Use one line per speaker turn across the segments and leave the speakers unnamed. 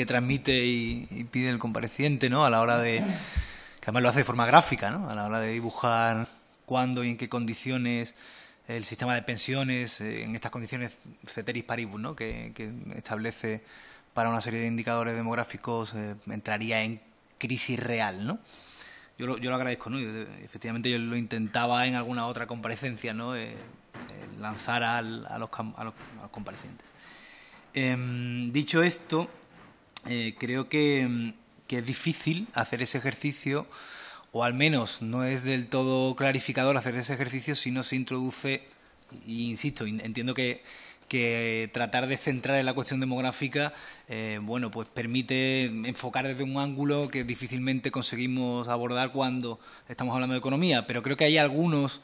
que transmite y, pide el compareciente, ¿no? A la hora de... que además lo hace de forma gráfica, ¿no? A la hora de dibujar cuándo y en qué condiciones el sistema de pensiones, eh, en estas condiciones ceteris paribus, ¿no? Que, establece para una serie de indicadores demográficos, eh, entraría en crisis real, ¿no? Yo lo, agradezco, ¿no? Eh, efectivamente yo lo intentaba en alguna otra comparecencia, ¿no? lanzar a, los, los, comparecientes. Em, dicho esto, eh, creo mm, que, es difícil hacer ese ejercicio, o al menos no es del todo clarificador hacer ese ejercicio si no se introduce, insisto, entiendo que tratar de centrar en la cuestión demográfica, eh, bueno, pues permite enfocar desde un ángulo que difícilmente conseguimos abordar cuando estamos hablando de economía, pero creo que hay algunos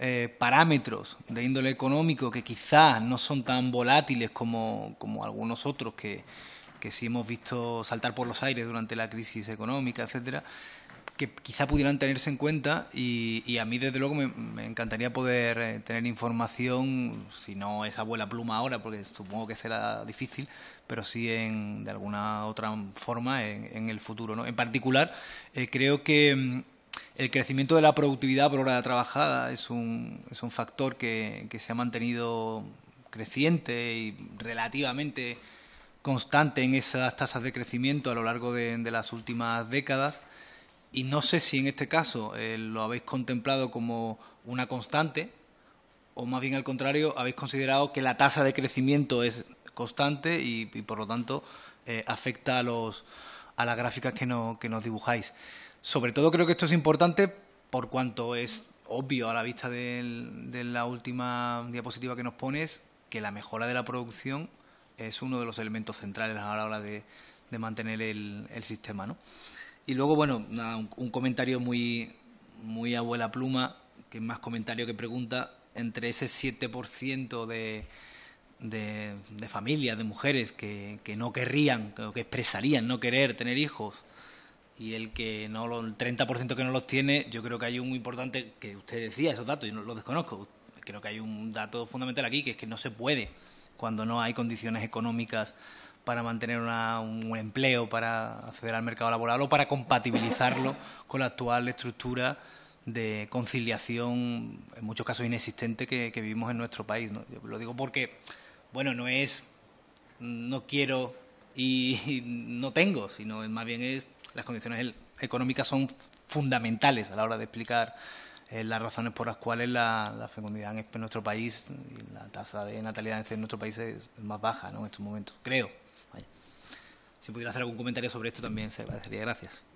eh, parámetros de índole económico que quizás no son tan volátiles como, como algunos otros que, que sí hemos visto saltar por los aires durante la crisis económica, etcétera, que quizá pudieran tenerse en cuenta y, a mí desde luego me, encantaría poder eh, tener información, si no es buena pluma ahora, porque supongo que será difícil, pero sí en, de alguna otra forma en, el futuro. En particular, eh, creo que mm, el crecimiento de la productividad por hora trabajada es un, es un factor que se ha mantenido creciente y relativamente constante en esas tasas de crecimiento a lo largo de, las últimas décadas. Y no sé si en este caso eh, lo habéis contemplado como una constante o más bien al contrario, habéis considerado que la tasa de crecimiento es constante y, por lo tanto eh, afecta a, los, las gráficas que, no, que nos dibujáis. Sobre todo creo que esto es importante por cuanto es obvio a la vista de la última diapositiva que nos pones que la mejora de la producción es uno de los elementos centrales a la hora de, de mantener el, el, sistema. ¿no? Y luego, bueno, un, comentario muy, muy abuela pluma, que es más comentario que pregunta, entre ese 7% de, de, de, familias, de mujeres que, no querrían, que expresarían no querer tener hijos, y el que no el 30% que no los tiene, yo creo que hay un importante que usted decía esos datos, yo no los desconozco. Creo que hay un dato fundamental aquí que es que no se puede cuando no hay condiciones económicas para mantener un empleo, para acceder al mercado laboral o para compatibilizarlo con la actual estructura de conciliación, en muchos casos inexistente, que, vivimos en nuestro país. lo digo porque, bueno, no es no quiero y, y no tengo, sino más bien es las condiciones económicas son fundamentales a la hora de explicar eh, las razones por las cuales la, fecundidad en nuestro país y la tasa de natalidad en nuestro país es más baja en estos momentos, creo. Si pudiera hacer algún comentario sobre esto también se agradecería. Gracias.